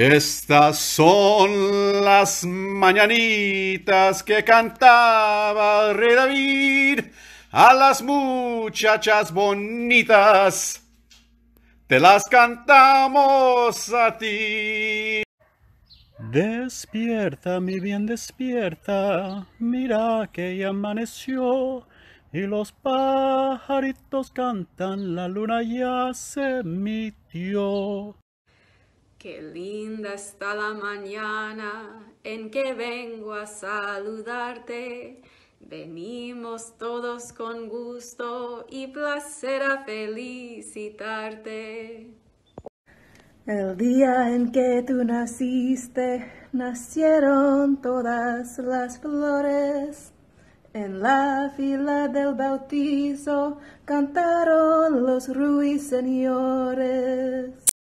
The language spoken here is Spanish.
Estas son las mañanitas que cantaba el Rey David a las muchachas bonitas. Te las cantamos a ti. Despierta, mi bien, despierta. Mira que ya amaneció y los pajaritos cantan. La luna ya se mitió. Qué linda está la mañana en que vengo a saludarte. Venimos todos con gusto y placer a felicitarte. El día en que tú naciste, nacieron todas las flores. En la fila del bautizo cantaron los ruiseñores.